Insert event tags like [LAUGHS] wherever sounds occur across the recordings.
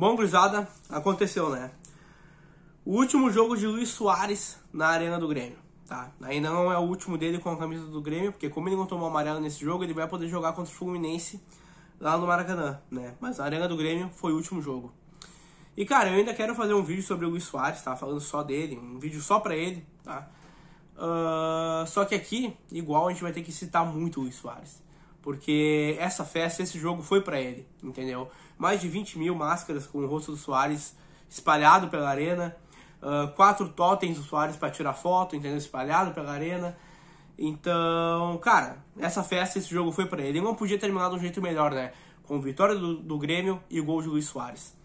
Bom, cruzada, aconteceu, né? O último jogo de Luiz Soares na Arena do Grêmio, tá? Ainda não é o último dele com a camisa do Grêmio, porque como ele não tomou amarelo nesse jogo, ele vai poder jogar contra o Fluminense lá no Maracanã, né? Mas a Arena do Grêmio foi o último jogo. E, cara, eu ainda quero fazer um vídeo sobre o Luiz Soares, tá? Falando só dele, um vídeo só pra ele, tá? Uh, só que aqui, igual, a gente vai ter que citar muito o Luiz Soares. Porque essa festa, esse jogo foi pra ele, entendeu? mais de 20 mil máscaras com o rosto do Soares espalhado pela arena, uh, quatro totens do Soares para tirar foto, entendeu? Espalhado pela arena. Então, cara, essa festa, esse jogo foi para ele. Não podia terminar de um jeito melhor, né? Com vitória do, do Grêmio e gol de Luiz Soares.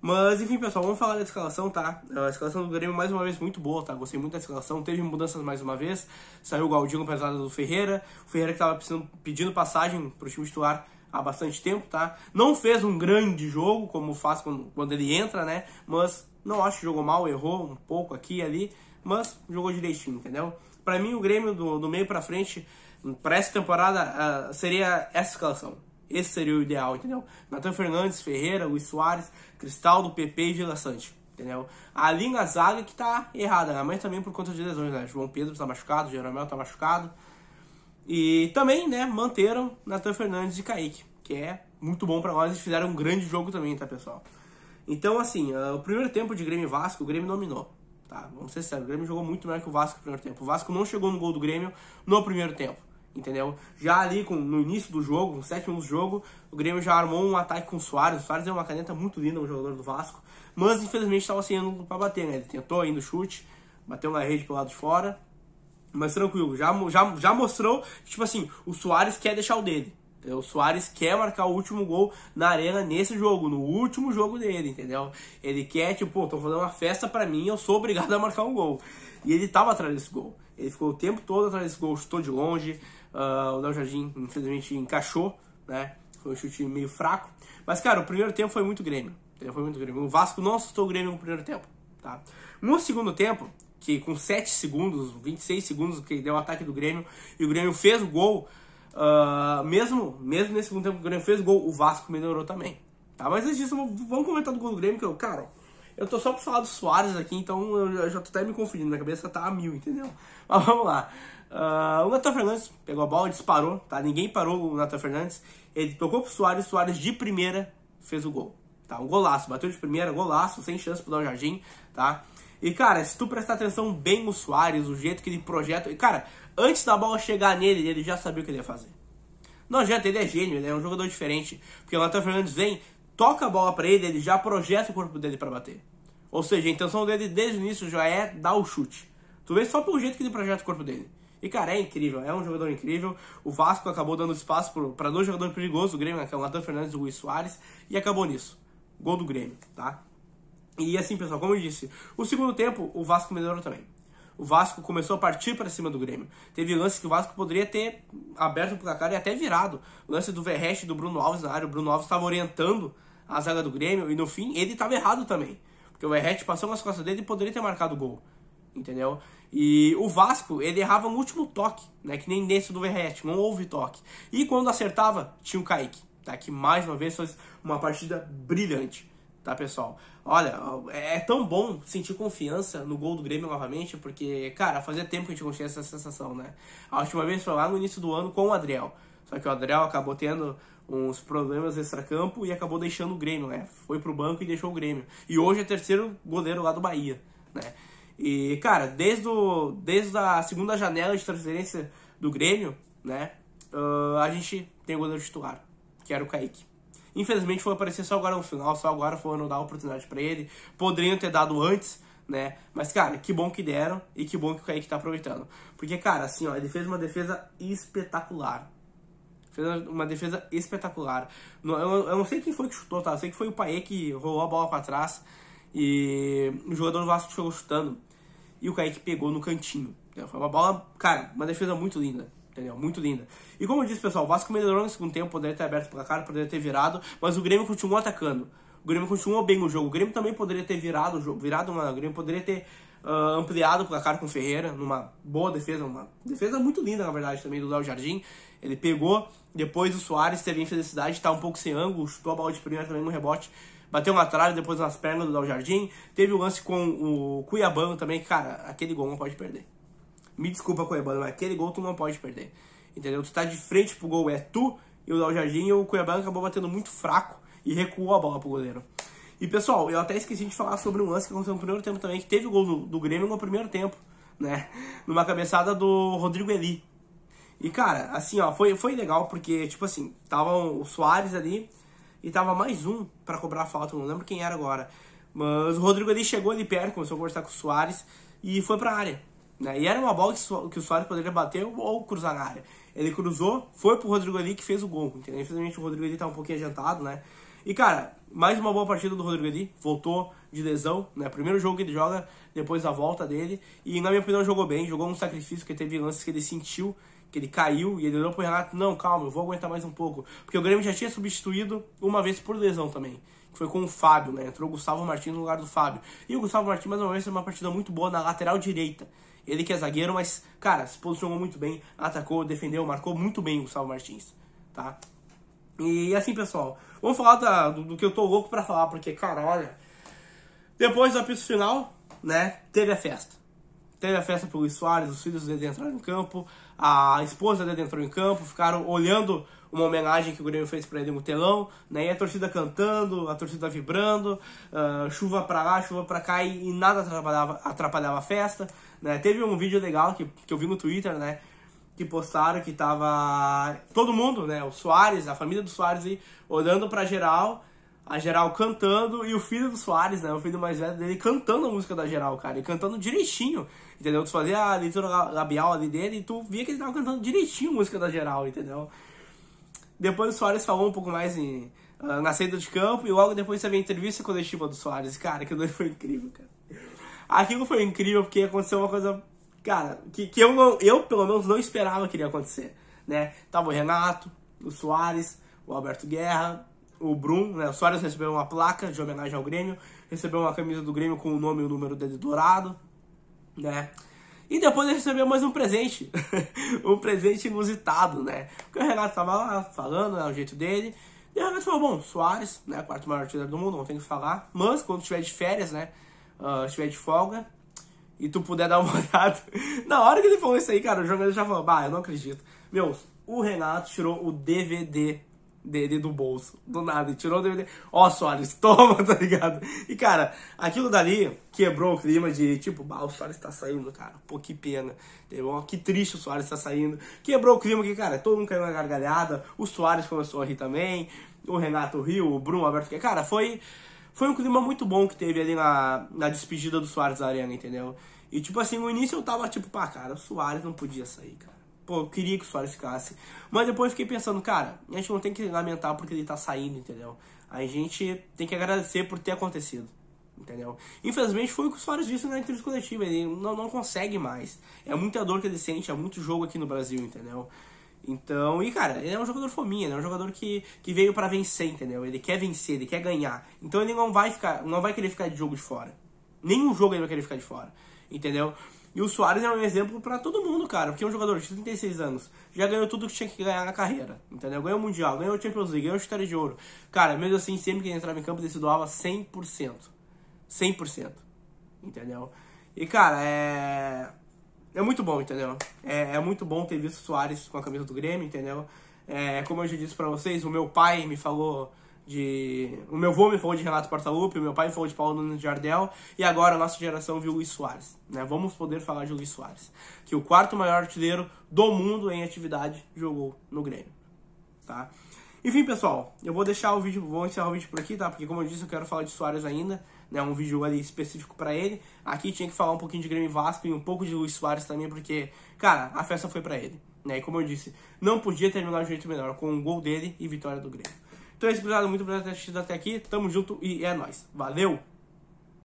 Mas, enfim, pessoal, vamos falar da escalação, tá? A escalação do Grêmio, mais uma vez, muito boa, tá? Gostei muito da escalação. Teve mudanças mais uma vez. Saiu o Galdinho pesado do Ferreira. O Ferreira que tava pedindo passagem pro time titular há bastante tempo, tá? Não fez um grande jogo, como faz quando, quando ele entra, né? Mas não acho que jogou mal, errou um pouco aqui e ali, mas jogou direitinho, entendeu? Para mim, o Grêmio do, do meio para frente, para essa temporada, uh, seria essa escalação. Esse seria o ideal, entendeu? Natan Fernandes, Ferreira, Luiz Soares, Cristaldo, PP e Vila Sante, entendeu? A linha zaga que tá errada, né? mas também por conta de lesões, né? João Pedro tá machucado, Jeromel tá machucado. E também, né, manteram Natan Fernandes e Kaique, que é muito bom para nós. e fizeram um grande jogo também, tá, pessoal? Então, assim, uh, o primeiro tempo de Grêmio e Vasco, o Grêmio dominou. Tá, vamos ser sérios, o Grêmio jogou muito melhor que o Vasco no primeiro tempo. O Vasco não chegou no gol do Grêmio no primeiro tempo, entendeu? Já ali com, no início do jogo, no sétimo do jogo, o Grêmio já armou um ataque com o Soares. O Soares é uma caneta muito linda, um jogador do Vasco. Mas, infelizmente, estava sem assim, para bater, né? Ele tentou ainda o chute, bateu na rede pelo lado de fora, mas tranquilo, já, já, já mostrou que, tipo assim, o Soares quer deixar o dele. O Soares quer marcar o último gol na arena nesse jogo, no último jogo dele, entendeu? Ele quer, tipo, pô, tô fazendo uma festa para mim, eu sou obrigado a marcar um gol. E ele tava atrás desse gol. Ele ficou o tempo todo atrás desse gol, chutou de longe. Uh, o Léo Jardim, infelizmente, encaixou, né? Foi um chute meio fraco. Mas, cara, o primeiro tempo foi muito Grêmio. Foi muito Grêmio. O Vasco não assustou o Grêmio no primeiro tempo, tá? No segundo tempo, que com 7 segundos, 26 segundos que deu o ataque do Grêmio e o Grêmio fez o gol, uh, mesmo, mesmo nesse segundo tempo que o Grêmio fez o gol, o Vasco melhorou também. Tá? Mas antes disso, vamos comentar do gol do Grêmio, que eu, cara, eu tô só pra falar do Soares aqui, então eu já tô até me confundindo, minha cabeça tá a mil, entendeu? [LAUGHS] Mas vamos lá. Uh, o Natan Fernandes pegou a bola, disparou, tá? Ninguém parou o Natan Fernandes. Ele tocou pro Soares, o Soares de primeira fez o gol. Tá, um golaço, bateu de primeira, golaço, sem chance pro Dal Jardim, tá? E, cara, se tu prestar atenção bem no Soares, o jeito que ele projeta. E, cara, antes da bola chegar nele, ele já sabia o que ele ia fazer. Não adianta, ele é gênio, ele é um jogador diferente. Porque o Natan Fernandes vem, toca a bola para ele, ele já projeta o corpo dele para bater. Ou seja, a intenção dele desde o início já é dar o chute. Tu vê só pelo jeito que ele projeta o corpo dele. E, cara, é incrível, é um jogador incrível. O Vasco acabou dando espaço para dois jogadores perigosos, o Grêmio, que é o Natan Fernandes e o Luiz Soares, e acabou nisso. Gol do Grêmio, tá? E assim, pessoal, como eu disse, o segundo tempo o Vasco melhorou também. O Vasco começou a partir para cima do Grêmio. Teve lances que o Vasco poderia ter aberto o placar e até virado. O lance do Verreste do Bruno Alves na área. O Bruno Alves estava orientando a zaga do Grêmio e no fim ele estava errado também. Porque o Verrete passou nas costas dele e poderia ter marcado o gol. Entendeu? E o Vasco, ele errava no último toque, né? Que nem nesse do Verrete, não houve toque. E quando acertava, tinha o Kaique, tá? Que mais uma vez foi uma partida brilhante tá, pessoal? Olha, é, é tão bom sentir confiança no gol do Grêmio novamente, porque, cara, fazia tempo que a gente não tinha essa sensação, né? A última vez foi lá no início do ano com o Adriel. Só que o Adriel acabou tendo uns problemas extracampo e acabou deixando o Grêmio, né? Foi pro banco e deixou o Grêmio. E hoje é terceiro goleiro lá do Bahia, né? E, cara, desde, o, desde a segunda janela de transferência do Grêmio, né? Uh, a gente tem o goleiro titular, que era o Kaique. Infelizmente foi aparecer só agora no final, só agora foram dar oportunidade para ele. Poderiam ter dado antes, né? Mas, cara, que bom que deram e que bom que o Kaique tá aproveitando. Porque, cara, assim, ó, ele fez uma defesa espetacular. Fez uma defesa espetacular. Eu, eu não sei quem foi que chutou, tá? Eu sei que foi o Paê que rolou a bola para trás e o jogador do Vasco chegou chutando. E o Kaique pegou no cantinho. Foi uma bola, cara, uma defesa muito linda. Entendeu? Muito linda. E como eu disse, pessoal, o Vasco melhorou no segundo tempo, poderia ter aberto o placar, poderia ter virado, mas o Grêmio continuou atacando. O Grêmio continuou bem o jogo. O Grêmio também poderia ter virado o jogo, virado uma, o Grêmio poderia ter uh, ampliado o placar com o Ferreira, numa boa defesa, uma defesa muito linda, na verdade, também do Léo Jardim. Ele pegou, depois o Soares teve infelicidade está um pouco sem ângulo, chutou a bola de primeira também no rebote, bateu uma trave, depois nas pernas do Léo Jardim. Teve o lance com o Cuiabano também, cara, aquele gol não pode perder. Me desculpa, Cuiabano, mas aquele gol tu não pode perder. Entendeu? Tu tá de frente pro gol, é tu e o Léo Jardim. E o Cuiabano acabou batendo muito fraco e recuou a bola pro goleiro. E pessoal, eu até esqueci de falar sobre um lance que aconteceu no primeiro tempo também, que teve o gol do, do Grêmio no primeiro tempo, né? [LAUGHS] Numa cabeçada do Rodrigo Eli. E cara, assim, ó, foi, foi legal porque, tipo assim, tava o Soares ali e tava mais um para cobrar a falta, não lembro quem era agora. Mas o Rodrigo Eli chegou ali perto, começou a conversar com o Soares e foi pra área. Né? E era uma bola que, o Soares poderia bater ou cruzar na área. Ele cruzou, foi pro Rodrigo Ali que fez o gol. Entendeu? Infelizmente o Rodrigo Ali tá um pouquinho adiantado, né? E cara, mais uma boa partida do Rodrigo Ali, voltou de lesão, né? Primeiro jogo que ele joga depois da volta dele. E na minha opinião jogou bem, jogou um sacrifício, que teve lances que ele sentiu, que ele caiu, e ele olhou pro Renato, não, calma, eu vou aguentar mais um pouco. Porque o Grêmio já tinha substituído uma vez por lesão também. Que foi com o Fábio, né? Entrou o Gustavo Martins no lugar do Fábio. E o Gustavo Martins, mais uma vez, fez uma partida muito boa na lateral direita. Ele que é zagueiro, mas, cara, se posicionou muito bem, atacou, defendeu, marcou muito bem o Gustavo Martins, tá? E assim, pessoal, vamos falar da, do, do, que eu tô louco para falar, porque, cara, olha. Depois do apito final, né, teve a festa. Teve a festa pro Luiz Soares, os filhos dele entraram em campo, a esposa dele entrou em campo, ficaram olhando uma homenagem que o Grêmio fez para ele no telão, né? E a torcida cantando, a torcida vibrando, uh, chuva para lá, chuva para cá e, e, nada atrapalhava, atrapalhava a festa, né? Teve um vídeo legal que, que eu vi no Twitter, né? Que postaram que tava todo mundo, né? O Soares, a família do Soares aí, olhando para geral, a geral cantando e o filho do Soares, né? O filho mais velho dele cantando a música da geral, cara, e cantando direitinho, entendeu? Tu fazia a leitura labial ali dele e tu via que ele tava cantando direitinho a música da geral, entendeu? Depois o Soares falou um pouco mais em, uh, na saída de campo e logo depois teve a entrevista coletiva do Soares. Cara, aquilo foi incrível, cara. Aquilo foi incrível porque aconteceu uma coisa, cara, que, que eu, não, eu pelo menos não esperava que iria acontecer. Né? Tava o Renato, o Soares, o Alberto Guerra, o Brum, né? O Soares recebeu uma placa de homenagem ao Grêmio, recebeu uma camisa do Grêmio com o nome e o número dele dourado, né? E depois ele recebeu mais um presente, [LAUGHS] um presente inusitado, né? Porque o Renato tava lá falando, né, o jeito dele. E o Renato falou, bom, Soares, né, quarto maior artilheiro do mundo, não tem que falar. Mas quando tiver de férias, né, uh, tiver de folga, e tu puder dar uma [LAUGHS] olhada. Na hora que ele falou isso aí, cara, o jogador já falou, bah, eu não acredito. Meu, o Renato tirou o DVD dele do bolso, do nada, e tirou o DVD. Ó, oh, Soares, [LAUGHS] toma, tá ligado? E, cara, aquilo dali quebrou o clima de, tipo, bah, o Soares tá saindo, cara. Pô, que pena. que triste o Soares tá saindo. Quebrou o clima que, cara, todo mundo caiu na gargalhada, o Soares começou a rir também, o Renato riu, o Bruno Alberto... Cara, foi, foi um clima muito bom que teve ali na, na despedida do Soares da arena, entendeu? E, tipo assim, no início eu tava, tipo, pá, cara, o Soares não podia sair, cara. Pô, eu queria que o Soares ficasse. Mas depois fiquei pensando, cara, a gente não tem que lamentar porque ele tá saindo, entendeu? A gente tem que agradecer por ter acontecido. Entendeu? Infelizmente foi o que o Soares disse na entrevista coletiva, ele não, não consegue mais. É muita dor que ele sente, é muito jogo aqui no Brasil, entendeu? Então, e cara, ele é um jogador fominha, né? É um jogador que, que veio para vencer, entendeu? Ele quer vencer, ele quer ganhar. Então ele não vai ficar, não vai querer ficar de jogo de fora. Nenhum jogo ele vai querer ficar de fora, entendeu? E o Soares é um exemplo para todo mundo, cara, porque é um jogador de 36 anos, já ganhou tudo que tinha que ganhar na carreira, entendeu? Ganhou o Mundial, ganhou o Champions League, ganhou o história de Ouro. Cara, mesmo assim, sempre que ele entrava em campo, ele se doava 100%. 100%. Entendeu? E, cara, é... É muito bom, entendeu? É, é muito bom ter visto o Soares com a camisa do Grêmio, entendeu? É, como eu já disse para vocês, o meu pai me falou de. O meu vô me falou de Renato Portaluppi, o meu pai falou de Paulo Nunes Jardel, e agora a nossa geração viu Luiz Soares. Né? Vamos poder falar de Luiz Soares, que o quarto maior artilheiro do mundo em atividade jogou no Grêmio. Tá? Enfim, pessoal, eu vou deixar o vídeo, vou encerrar o vídeo por aqui, tá? Porque como eu disse, eu quero falar de Soares ainda, né? Um vídeo ali específico para ele. Aqui tinha que falar um pouquinho de Grêmio Vasco e um pouco de Luiz Soares também, porque, cara, a festa foi para ele, né? E como eu disse, não podia terminar de jeito melhor, com um gol dele e vitória do Grêmio. Muito é muito obrigado por ter assistido até aqui. Tamo junto e é nóis. Valeu!